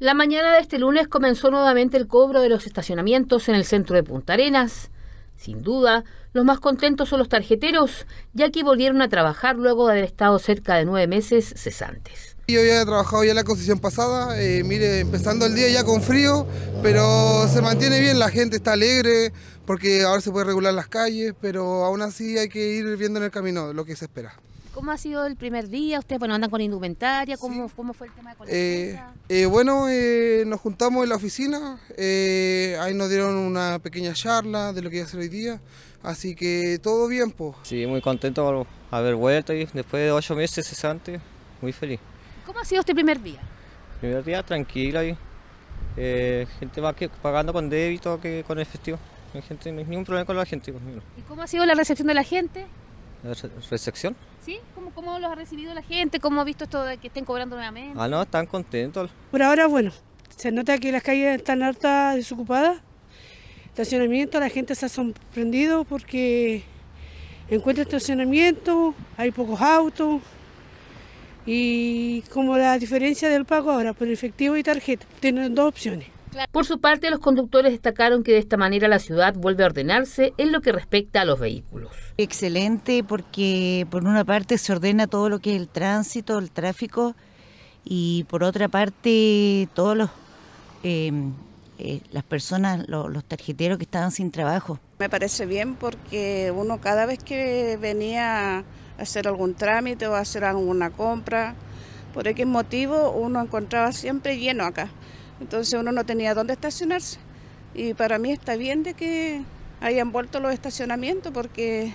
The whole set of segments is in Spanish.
La mañana de este lunes comenzó nuevamente el cobro de los estacionamientos en el centro de Punta Arenas. Sin duda, los más contentos son los tarjeteros, ya que volvieron a trabajar luego de haber estado cerca de nueve meses cesantes. Yo había trabajado ya la concesión pasada, eh, mire, empezando el día ya con frío, pero se mantiene bien, la gente está alegre, porque ahora se puede regular las calles, pero aún así hay que ir viendo en el camino lo que se espera. ¿Cómo ha sido el primer día? ¿Ustedes bueno, andan con indumentaria? ¿Cómo, fue el tema de con eh, eh, Bueno, eh, nos juntamos en la oficina, eh, ahí nos dieron una pequeña charla de lo que iba a ser hoy día, así que todo bien, pues. Sí, muy contento por haber vuelto después de ocho meses cesante, muy feliz. ¿Cómo ha sido este primer día? primer día tranquilo ahí, eh, gente va pagando con débito que con efectivo, gente, ningún problema con la gente. Pues, ¿Y cómo ha sido la recepción de la gente? recepción. ¿Sí? ¿Cómo, ¿Cómo los ha recibido la gente? ¿Cómo ha visto esto de que estén cobrando nuevamente? Ah, no, están contentos. Por ahora, bueno, se nota que las calles están hartas desocupadas. Estacionamiento, la gente se ha sorprendido porque encuentra estacionamiento, hay pocos autos. Y como la diferencia del pago ahora por efectivo y tarjeta, tienen dos opciones por su parte, los conductores destacaron que de esta manera la ciudad vuelve a ordenarse en lo que respecta a los vehículos. Excelente, porque por una parte se ordena todo lo que es el tránsito, el tráfico, y por otra parte todos los... Em, eh, las personas, los tarjeteros que estaban sin trabajo. Me parece bien porque uno cada vez que venía a hacer algún trámite o a hacer alguna compra, por qué motivo uno encontraba siempre lleno acá. Entonces uno no tenía dónde estacionarse. Y para mí está bien de que hayan vuelto los estacionamientos porque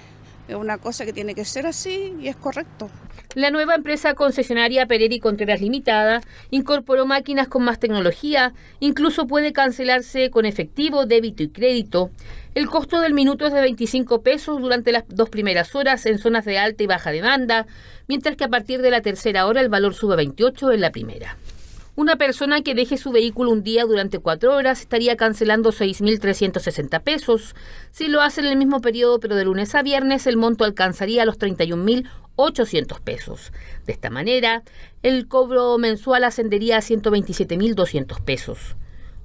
es una cosa que tiene que ser así y es correcto. La nueva empresa concesionaria Pereri Contreras Limitada incorporó máquinas con más tecnología, incluso puede cancelarse con efectivo, débito y crédito. El costo del minuto es de 25 pesos durante las dos primeras horas en zonas de alta y baja demanda, mientras que a partir de la tercera hora el valor sube a 28 en la primera. Una persona que deje su vehículo un día durante cuatro horas estaría cancelando 6.360 pesos. Si lo hace en el mismo periodo, pero de lunes a viernes, el monto alcanzaría los 31.800 pesos. De esta manera, el cobro mensual ascendería a 127.200 pesos.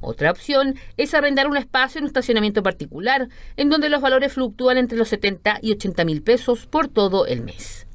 Otra opción es arrendar un espacio en un estacionamiento particular, en donde los valores fluctúan entre los 70 y 80 mil pesos por todo el mes.